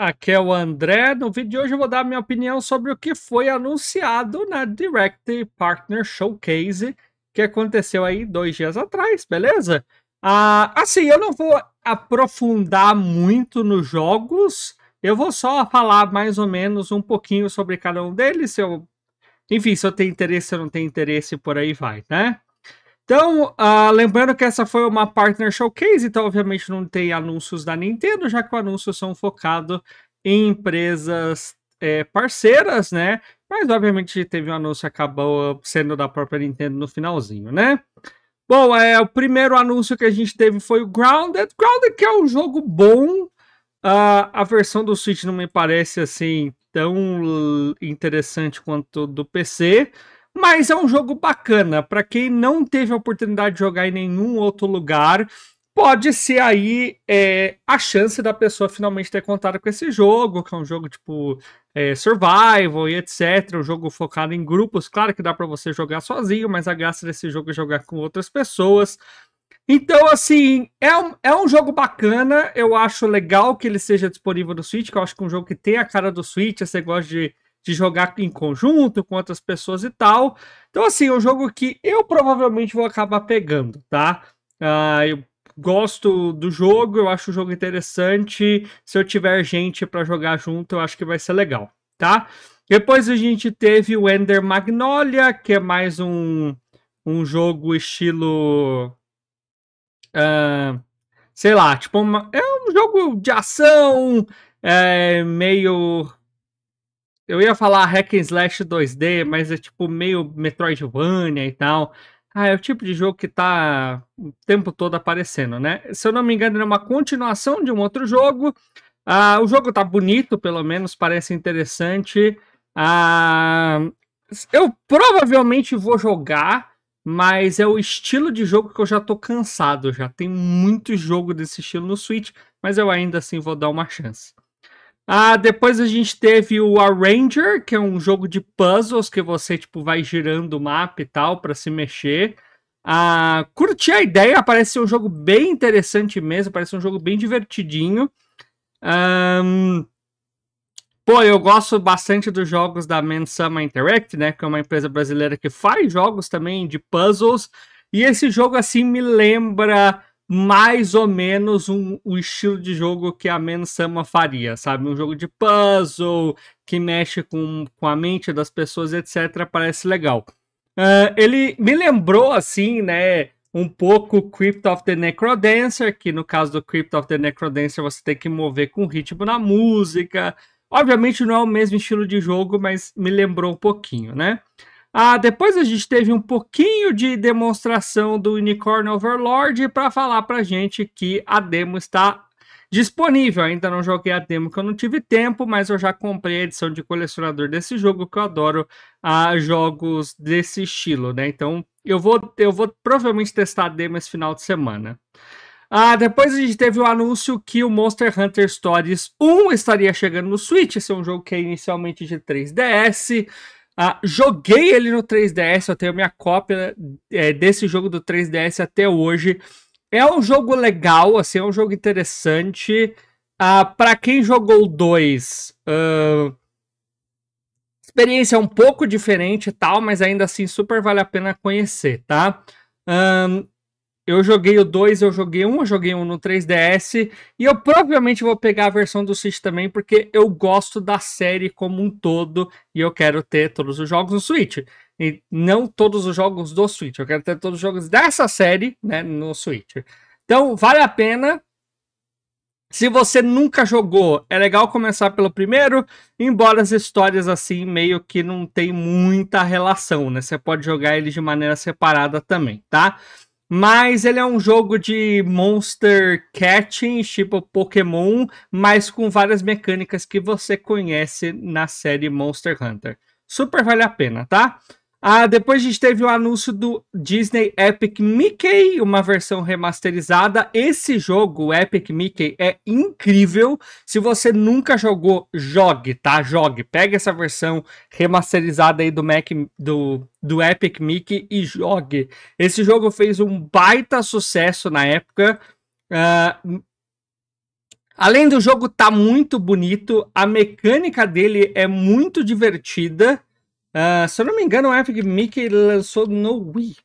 Aqui é o André. No vídeo de hoje eu vou dar a minha opinião sobre o que foi anunciado na Direct Partner Showcase, que aconteceu aí dois dias atrás, beleza? Ah, assim, eu não vou aprofundar muito nos jogos, eu vou só falar mais ou menos um pouquinho sobre cada um deles, se eu... Enfim, se eu tenho interesse, se eu não tenho interesse, por aí vai, né? Então, uh, lembrando que essa foi uma Partner Showcase, então obviamente não tem anúncios da Nintendo, já que os anúncios são focados em empresas é, parceiras, né? Mas obviamente teve um anúncio que acabou sendo da própria Nintendo no finalzinho, né? Bom, é, o primeiro anúncio que a gente teve foi o Grounded. Grounded que é um jogo bom. Uh, a versão do Switch não me parece assim tão interessante quanto do PC. Mas é um jogo bacana. Para quem não teve a oportunidade de jogar em nenhum outro lugar, pode ser aí é, a chance da pessoa finalmente ter contato com esse jogo, que é um jogo tipo é, survival e etc. Um jogo focado em grupos. Claro que dá para você jogar sozinho, mas a graça desse jogo é jogar com outras pessoas. Então, assim, é um, é um jogo bacana. Eu acho legal que ele seja disponível no Switch, que eu acho que é um jogo que tem a cara do Switch. Você gosta de de jogar em conjunto com outras pessoas e tal. Então, assim, é um jogo que eu provavelmente vou acabar pegando, tá? Ah, eu gosto do jogo, eu acho o jogo interessante. Se eu tiver gente para jogar junto, eu acho que vai ser legal, tá? Depois a gente teve o Ender Magnolia, que é mais um, um jogo estilo. Uh, sei lá, tipo, uma, é um jogo de ação, é, meio eu ia falar hack and slash 2D, mas é tipo meio Metroidvania e tal. Ah, é o tipo de jogo que tá o tempo todo aparecendo, né? Se eu não me engano, é uma continuação de um outro jogo. Ah, o jogo tá bonito, pelo menos parece interessante. Ah, eu provavelmente vou jogar, mas é o estilo de jogo que eu já tô cansado. Já tem muito jogo desse estilo no Switch, mas eu ainda assim vou dar uma chance. Ah, depois a gente teve o Arranger, que é um jogo de puzzles que você tipo vai girando o mapa e tal para se mexer. Ah, curti a ideia, parece ser um jogo bem interessante mesmo, parece um jogo bem divertidinho. Um... Pô, eu gosto bastante dos jogos da Mansama Interact, né? Que é uma empresa brasileira que faz jogos também de puzzles. E esse jogo, assim, me lembra mais ou menos um, um estilo de jogo que a Men Sama faria, sabe? Um jogo de puzzle que mexe com, com a mente das pessoas, etc. Parece legal. Uh, ele me lembrou, assim, né? um pouco Crypt of the Necrodancer, que no caso do Crypt of the Necrodancer você tem que mover com ritmo na música. Obviamente não é o mesmo estilo de jogo, mas me lembrou um pouquinho, né? Ah, depois a gente teve um pouquinho de demonstração do Unicorn Overlord para falar para gente que a demo está disponível. Ainda não joguei a demo que eu não tive tempo, mas eu já comprei a edição de colecionador desse jogo que eu adoro a ah, jogos desse estilo, né? Então eu vou, eu vou provavelmente testar a demo esse final de semana. Ah, depois a gente teve o anúncio que o Monster Hunter Stories 1 estaria chegando no Switch. Esse é um jogo que é inicialmente de 3DS. Ah, joguei ele no 3DS, eu tenho minha cópia é, desse jogo do 3DS até hoje. É um jogo legal, assim, é um jogo interessante. Ah, para quem jogou dois, uh, experiência é um pouco diferente e tal, mas ainda assim super vale a pena conhecer, tá? Um, eu joguei o 2, eu joguei um, eu joguei um no 3DS e eu provavelmente vou pegar a versão do Switch também porque eu gosto da série como um todo e eu quero ter todos os jogos no Switch. E não todos os jogos do Switch, eu quero ter todos os jogos dessa série, né, no Switch. Então, vale a pena. Se você nunca jogou, é legal começar pelo primeiro, embora as histórias assim meio que não tem muita relação, né? Você pode jogar eles de maneira separada também, tá? Mas ele é um jogo de Monster Catching, tipo Pokémon, mas com várias mecânicas que você conhece na série Monster Hunter. Super vale a pena, tá? Ah, depois a gente teve o anúncio do Disney Epic Mickey, uma versão remasterizada. Esse jogo, Epic Mickey, é incrível. Se você nunca jogou, jogue, tá? Jogue. Pega essa versão remasterizada aí do, Mac, do, do Epic Mickey e jogue. Esse jogo fez um baita sucesso na época. Uh, além do jogo tá muito bonito, a mecânica dele é muito divertida. Uh, se eu não me engano, o Epic Mickey lançou no Wii,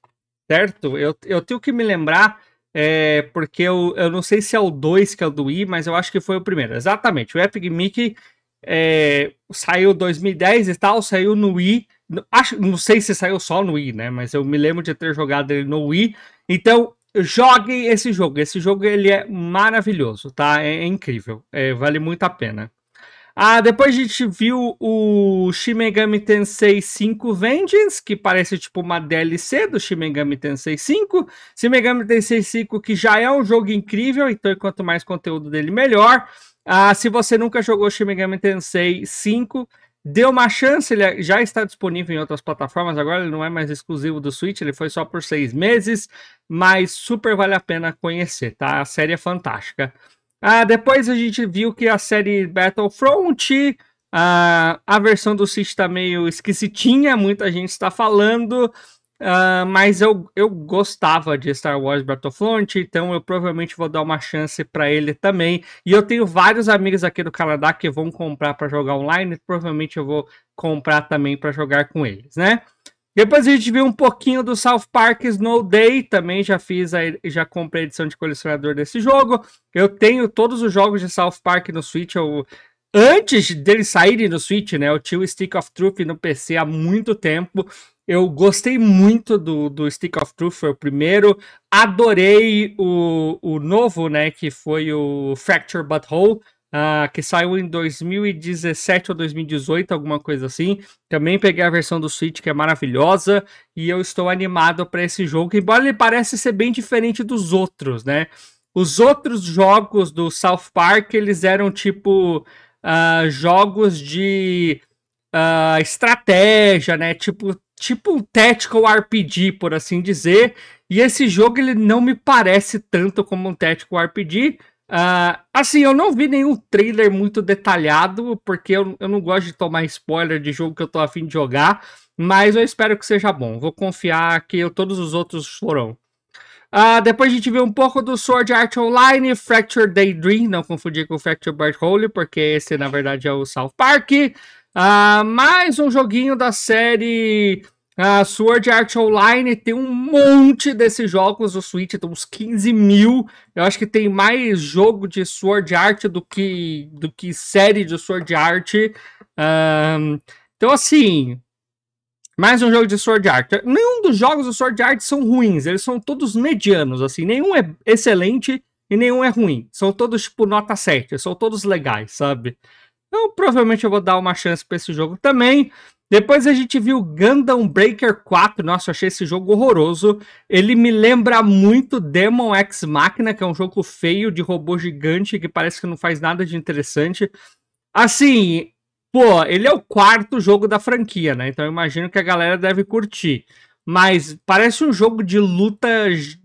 certo? Eu, eu tenho que me lembrar, é, porque eu, eu não sei se é o 2 que é o do Wii, mas eu acho que foi o primeiro. Exatamente, o Epic Mickey é, saiu 2010 e tal, saiu no Wii. Acho, não sei se saiu só no Wii, né? Mas eu me lembro de ter jogado ele no Wii. Então, joguem esse jogo. Esse jogo ele é maravilhoso, tá? É, é incrível. É, vale muito a pena. Ah, depois a gente viu o Shin Megami Tensei 5 Vengeance, que parece tipo uma DLC do Shin Megami Tensei 5. Shin Megami Tensei 5 que já é um jogo incrível, então quanto mais conteúdo dele, melhor. Ah, se você nunca jogou Shin Megami Tensei 5, dê uma chance, ele é, já está disponível em outras plataformas agora, ele não é mais exclusivo do Switch, ele foi só por seis meses, mas super vale a pena conhecer, tá? A série é fantástica. Ah, depois a gente viu que a série Battlefront, ah, a versão do Switch tá meio esquisitinha, muita gente está falando, ah, mas eu, eu gostava de Star Wars Battlefront, então eu provavelmente vou dar uma chance para ele também. E eu tenho vários amigos aqui do Canadá que vão comprar para jogar online, provavelmente eu vou comprar também para jogar com eles, né? Depois a gente viu um pouquinho do South Park Snow Day, também já fiz, a, já comprei a edição de colecionador desse jogo. Eu tenho todos os jogos de South Park no Switch, eu, antes deles saírem no Switch, né? Eu tinha o Stick of Truth no PC há muito tempo. Eu gostei muito do, do Stick of Truth, foi o primeiro. Adorei o, o novo, né? Que foi o Fracture Butthole uh, que saiu em 2017 ou 2018, alguma coisa assim. Também peguei a versão do Switch, que é maravilhosa, e eu estou animado para esse jogo, embora ele pareça ser bem diferente dos outros, né? Os outros jogos do South Park, eles eram tipo uh, jogos de uh, estratégia, né? Tipo, tipo um tactical RPG, por assim dizer. E esse jogo ele não me parece tanto como um tactical RPG, Uh, assim, eu não vi nenhum trailer muito detalhado, porque eu, eu não gosto de tomar spoiler de jogo que eu tô afim de jogar, mas eu espero que seja bom. Vou confiar que eu, todos os outros foram. Uh, depois a gente viu um pouco do Sword Art Online, Fracture Daydream, não confundir com Fracture Bird Hole, porque esse na verdade é o South Park. Uh, mais um joguinho da série a Sword Art Online tem um monte desses jogos do Switch, tem uns 15 mil. Eu acho que tem mais jogo de Sword Art do que, do que série de Sword Art. Um, então, assim, mais um jogo de Sword Art. Nenhum dos jogos do Sword Art são ruins, eles são todos medianos, assim. Nenhum é excelente e nenhum é ruim. São todos, tipo, nota 7, são todos legais, sabe? Então, provavelmente eu vou dar uma chance para esse jogo também. Depois a gente viu Gundam Breaker 4. Nossa, eu achei esse jogo horroroso. Ele me lembra muito Demon X Machina, que é um jogo feio de robô gigante que parece que não faz nada de interessante. Assim, pô, ele é o quarto jogo da franquia, né? Então eu imagino que a galera deve curtir. Mas parece um jogo de luta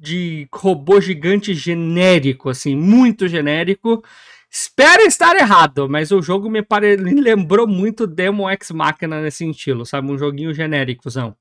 de robô gigante genérico, assim, muito genérico. Espero estar errado, mas o jogo me, pare... me lembrou muito Demo X Machina nesse estilo, sabe? Um joguinho genéricozão.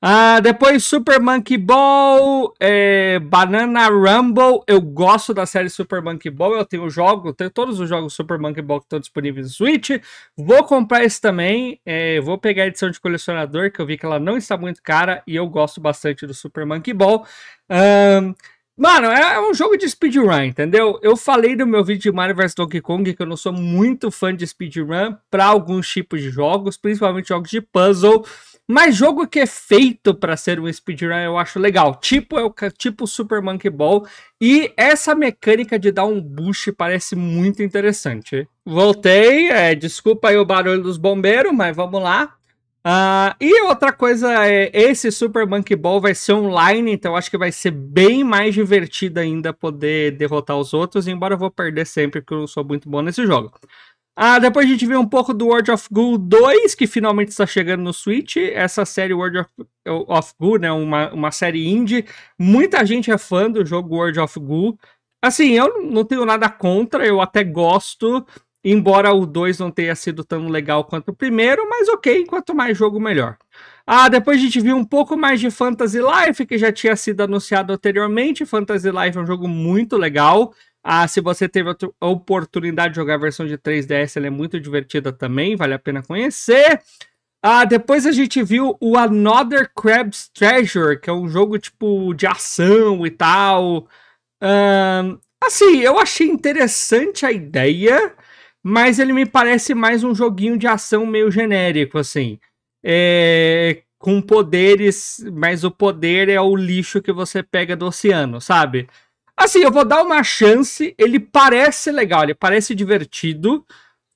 Ah, depois Super Monkey Ball, é, Banana Rumble. Eu gosto da série Super Monkey Ball. Eu tenho jogo, tenho todos os jogos Super Monkey Ball que estão disponíveis no Switch. Vou comprar esse também. É, vou pegar a edição de colecionador, que eu vi que ela não está muito cara e eu gosto bastante do Super Monkey Ball. Um, Mano, é um jogo de speedrun, entendeu? Eu falei no meu vídeo de Mario vs Donkey Kong que eu não sou muito fã de speedrun para alguns tipos de jogos, principalmente jogos de puzzle. Mas jogo que é feito para ser um speedrun eu acho legal. Tipo é o tipo Super Monkey Ball e essa mecânica de dar um boost parece muito interessante. Voltei, é, desculpa aí o barulho dos bombeiros, mas vamos lá. Uh, e outra coisa é, esse Super Monkey Ball vai ser online, então acho que vai ser bem mais divertido ainda poder derrotar os outros, embora eu vou perder sempre, porque eu sou muito bom nesse jogo. Uh, depois a gente vê um pouco do World of Goo 2, que finalmente está chegando no Switch. Essa série World of, of Goo, né, uma, uma série indie, muita gente é fã do jogo World of Goo. Assim, eu não tenho nada contra, eu até gosto... Embora o 2 não tenha sido tão legal quanto o primeiro, mas ok, quanto mais jogo, melhor. Ah, depois a gente viu um pouco mais de Fantasy Life, que já tinha sido anunciado anteriormente. Fantasy Life é um jogo muito legal. Ah, se você teve a oportunidade de jogar a versão de 3DS, ela é muito divertida também, vale a pena conhecer. Ah, depois a gente viu o Another Crab's Treasure, que é um jogo tipo de ação e tal. Ah, assim, eu achei interessante a ideia mas ele me parece mais um joguinho de ação meio genérico, assim. É, com poderes, mas o poder é o lixo que você pega do oceano, sabe? Assim, eu vou dar uma chance. Ele parece legal, ele parece divertido.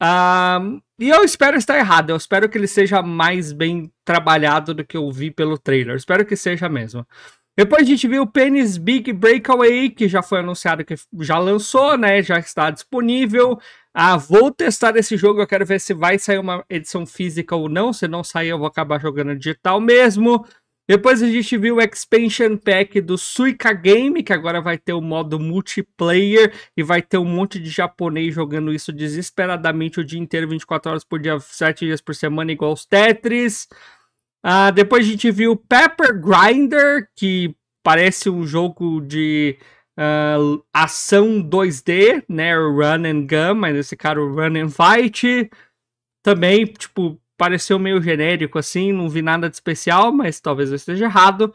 Uh, e eu espero estar errado. Eu espero que ele seja mais bem trabalhado do que eu vi pelo trailer. espero que seja mesmo. Depois a gente viu o Penis Big Breakaway, que já foi anunciado que já lançou, né? Já está disponível. Ah, vou testar esse jogo, eu quero ver se vai sair uma edição física ou não. Se não sair, eu vou acabar jogando digital mesmo. Depois a gente viu o expansion pack do Suica Game, que agora vai ter o modo multiplayer e vai ter um monte de japonês jogando isso desesperadamente o dia inteiro, 24 horas por dia, 7 dias por semana, igual os Tetris. Ah, depois a gente viu Pepper Grinder, que parece um jogo de uh, ação 2D, né? Run and gun, mas nesse cara é run and fight. Também, tipo, pareceu meio genérico assim, não vi nada de especial, mas talvez eu esteja errado.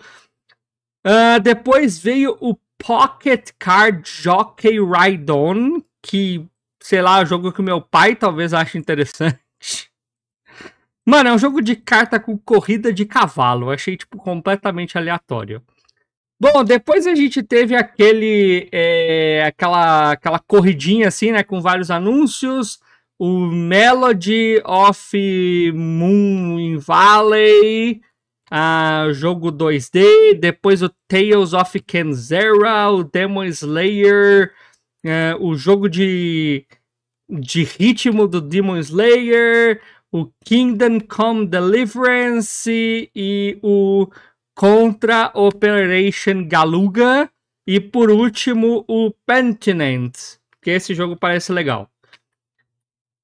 Uh, depois veio o Pocket Card Jockey Ride On, que, sei lá, um jogo que meu pai talvez ache interessante. Mano, é um jogo de carta com corrida de cavalo. achei, tipo, completamente aleatório. Bom, depois a gente teve aquele. É, aquela, aquela corridinha assim, né? Com vários anúncios. O Melody of Moon Valley. Ah, jogo 2D. Depois o Tales of Kenzera. O Demon Slayer. É, o jogo de, de ritmo do Demon Slayer o Kingdom Come Deliverance e o Contra Operation Galuga. E por último, o Pentinent, que esse jogo parece legal.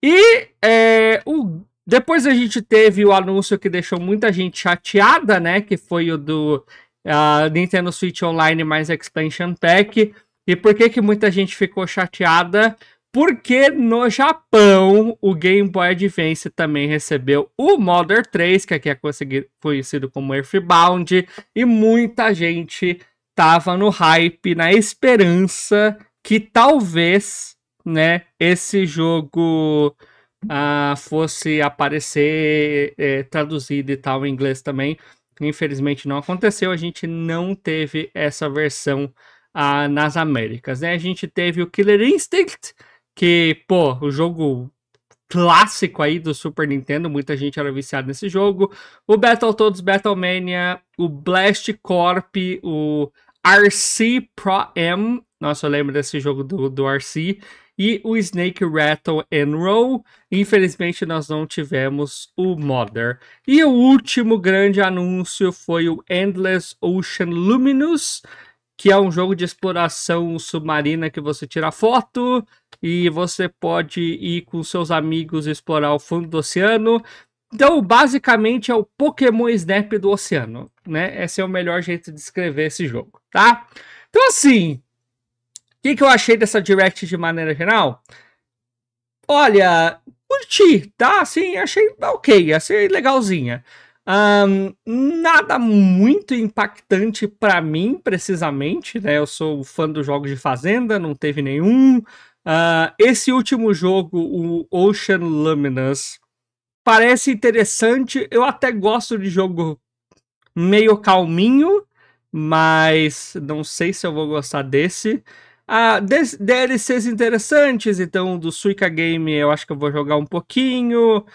E é, o, depois a gente teve o anúncio que deixou muita gente chateada, né? Que foi o do uh, Nintendo Switch Online mais Expansion Pack. E por que, que muita gente ficou chateada? Porque no Japão, o Game Boy Advance também recebeu o Modern 3, que aqui é conhecido como Earthbound, e muita gente tava no hype, na esperança que talvez, né, esse jogo ah, fosse aparecer é, traduzido e tal em inglês também. Infelizmente não aconteceu, a gente não teve essa versão ah, nas Américas, né? A gente teve o Killer Instinct, que, pô, o jogo clássico aí do Super Nintendo, muita gente era viciada nesse jogo. O Battletoads Battlemania, o Blast Corp, o RC Pro M, nossa, eu lembro desse jogo do, do RC, e o Snake Rattle and Roll. Infelizmente, nós não tivemos o Mother. E o último grande anúncio foi o Endless Ocean Luminous, que é um jogo de exploração submarina que você tira foto e você pode ir com seus amigos explorar o fundo do oceano. Então, basicamente é o Pokémon Snap do oceano, né? Esse é o melhor jeito de descrever esse jogo, tá? Então, assim, o que, que eu achei dessa Direct de maneira geral? Olha, curti, tá? Assim, achei ok, achei legalzinha. Um, nada muito impactante para mim, precisamente, né? Eu sou fã dos jogos de Fazenda, não teve nenhum. Uh, esse último jogo, o Ocean Luminous, parece interessante. Eu até gosto de jogo meio calminho, mas não sei se eu vou gostar desse. Ah, DLCs interessantes, então do Suica Game eu acho que eu vou jogar um pouquinho.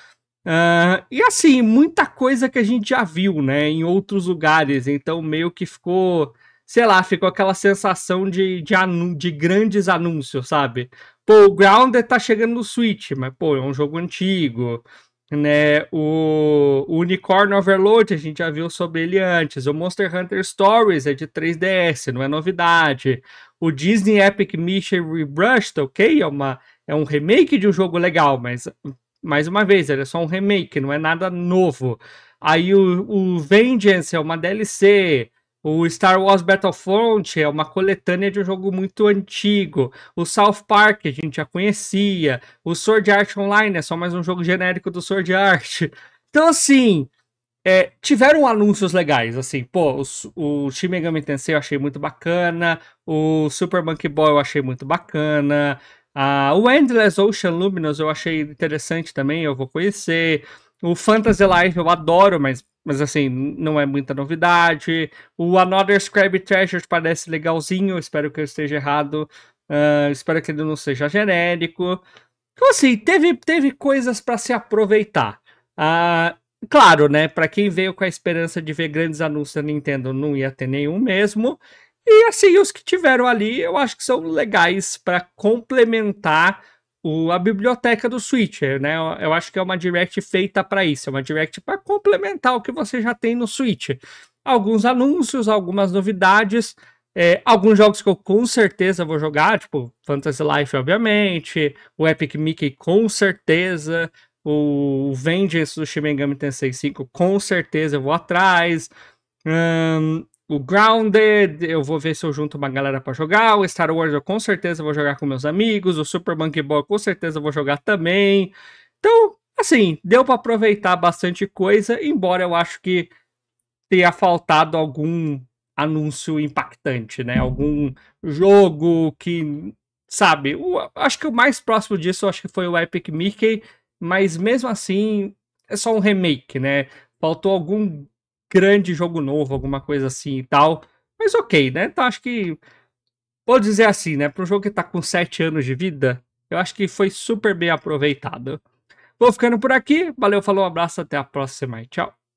Uh, e assim, muita coisa que a gente já viu, né, em outros lugares, então meio que ficou, sei lá, ficou aquela sensação de, de, de grandes anúncios, sabe? Pô, o Grounded tá chegando no Switch, mas pô, é um jogo antigo, né? O, o Unicorn Overload, a gente já viu sobre ele antes. O Monster Hunter Stories é de 3DS, não é novidade. O Disney Epic Mission Rebrushed, ok? É, uma, é um remake de um jogo legal, mas mais uma vez, ele é só um remake, não é nada novo. Aí o, o Vengeance é uma DLC. O Star Wars Battlefront é uma coletânea de um jogo muito antigo. O South Park a gente já conhecia. O Sword Art Online é só mais um jogo genérico do Sword Art. Então, assim, é, tiveram anúncios legais, assim, pô, o, o Shin Megami Tensei eu achei muito bacana, o Super Monkey Ball eu achei muito bacana, ah, o Endless Ocean Luminous eu achei interessante também, eu vou conhecer. O Fantasy Life eu adoro, mas, mas assim, não é muita novidade. O Another Scrap Treasure parece legalzinho, espero que eu esteja errado. Uh, espero que ele não seja genérico. Então, assim, teve, teve coisas para se aproveitar. Uh, claro, né? Para quem veio com a esperança de ver grandes anúncios da Nintendo, não ia ter nenhum mesmo. E assim, os que tiveram ali, eu acho que são legais para complementar o, a biblioteca do Switcher, né? Eu, eu acho que é uma direct feita para isso, é uma direct para complementar o que você já tem no Switch. Alguns anúncios, algumas novidades, é, alguns jogos que eu com certeza vou jogar, tipo Fantasy Life, obviamente, o Epic Mickey com certeza, o Vengeance do Shimengami Tensei 5 com certeza eu vou atrás. Hum, o Grounded, eu vou ver se eu junto uma galera para jogar. O Star Wars eu com certeza vou jogar com meus amigos. O Super Monkey Ball eu com certeza vou jogar também. Então, assim, deu para aproveitar bastante coisa, embora eu acho que tenha faltado algum anúncio impactante, né? Algum jogo que, sabe, o, acho que o mais próximo disso acho que foi o Epic Mickey, mas mesmo assim é só um remake, né? Faltou algum grande jogo novo, alguma coisa assim e tal. Mas ok, né? Então acho que. Vou dizer assim, né? Para um jogo que tá com 7 anos de vida, eu acho que foi super bem aproveitado. Vou ficando por aqui. Valeu, falou, um abraço, até a próxima e tchau.